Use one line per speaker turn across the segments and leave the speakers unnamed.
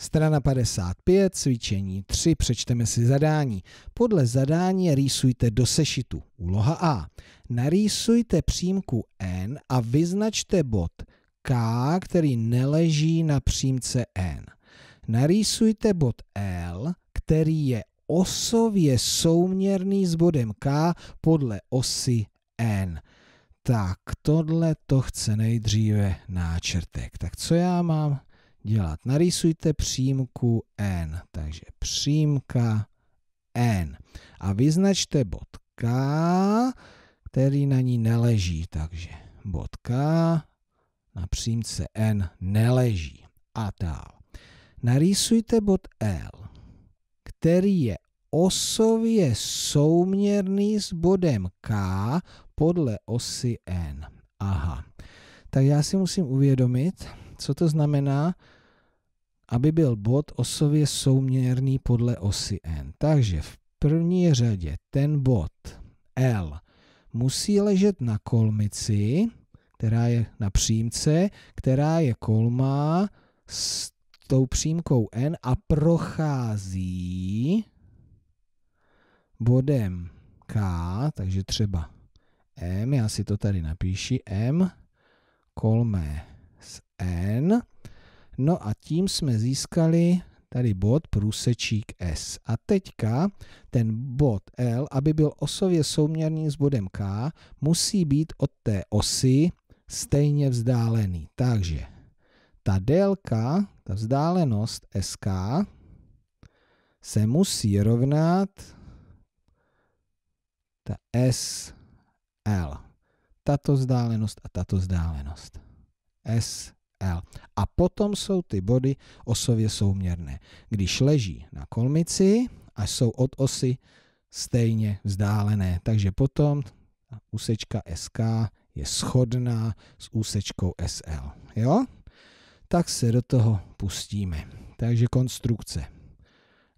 Strana 55, cvičení 3, přečteme si zadání. Podle zadání rýsujte do sešitu. Úloha A. Narýsujte přímku n a vyznačte bod k, který neleží na přímce n. Narýsujte bod L, který je osově souměrný s bodem k podle osy n. Tak tohle to chce nejdříve náčrtek. Tak co já mám? dělat. Narýsujte přímku n, takže přímka n. A vyznačte bod k, který na ní neleží, takže bod k na přímce n neleží. A dál. Narýsujte bod L, který je osově souměrný s bodem K podle osy N. Aha, tak já si musím uvědomit, co to znamená, aby byl bod osově souměrný podle osy n. Takže v první řadě ten bod L musí ležet na kolmici, která je na přímce, která je kolmá s tou přímkou n a prochází bodem k, takže třeba m, já si to tady napíši, m kolmé s n, No a tím jsme získali tady bod průsečík S. A teďka ten bod L, aby byl osově souměrný s bodem K, musí být od té osy stejně vzdálený. Takže ta délka, ta vzdálenost SK, se musí rovnat ta SL. Tato vzdálenost a tato vzdálenost. SL. L. A potom jsou ty body osově souměrné. Když leží na kolmici a jsou od osy stejně vzdálené, takže potom úsečka SK je shodná s úsečkou SL. Jo? Tak se do toho pustíme. Takže konstrukce.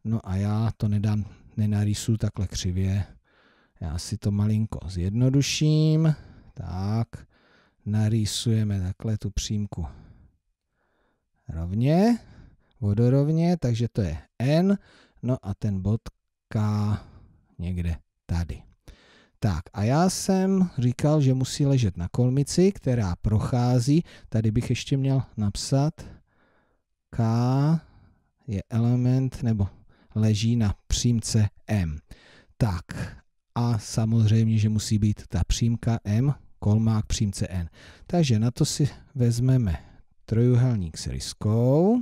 No a já to nedám, nenarysu takhle křivě. Já si to malinko zjednoduším. Tak, narýsujeme takhle tu přímku rovně, vodorovně, takže to je N, no a ten bod K někde tady. Tak a já jsem říkal, že musí ležet na kolmici, která prochází, tady bych ještě měl napsat, K je element, nebo leží na přímce M. Tak a samozřejmě, že musí být ta přímka M, kolmák přímce N. Takže na to si vezmeme trojuhelník s riskou.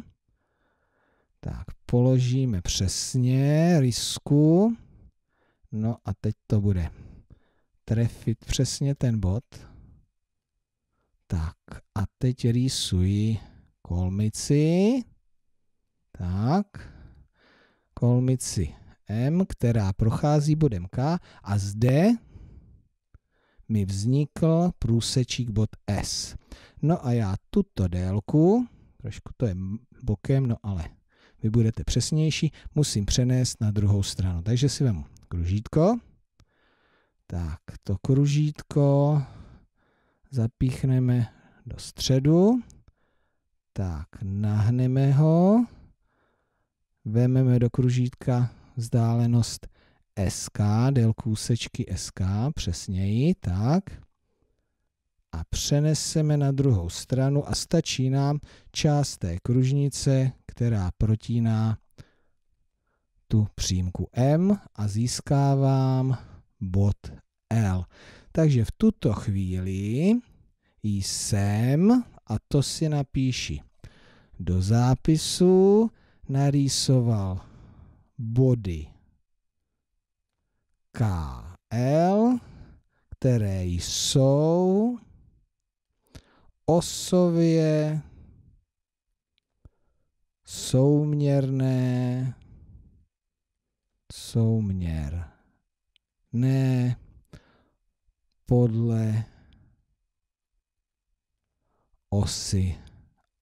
Tak, položíme přesně risku. No a teď to bude trefit přesně ten bod. Tak a teď rýsuji kolmici. Tak, kolmici M, která prochází bodem K a zde mi vznikl průsečík bod S. No a já tuto délku, trošku to je bokem, no ale vy budete přesnější, musím přenést na druhou stranu. Takže si vemu kružítko, tak to kružítko zapíchneme do středu, tak nahneme ho, vememe do kružítka vzdálenost SK, délku úsečky SK, přesněji, tak a přeneseme na druhou stranu a stačí nám část té kružnice, která protíná tu přímku M a získávám bod L. Takže v tuto chvíli jsem, a to si napíši do zápisu, narýsoval body KL, které jsou osově souměrné souměr ne podle osy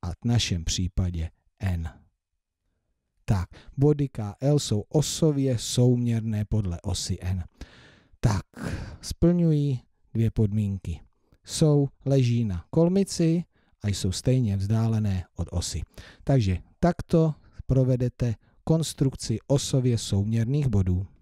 a v našem případě n. Tak, body KL jsou osově souměrné podle osy n. Tak, splňují dvě podmínky jsou, leží na kolmici a jsou stejně vzdálené od osy. Takže takto provedete konstrukci osově souměrných bodů.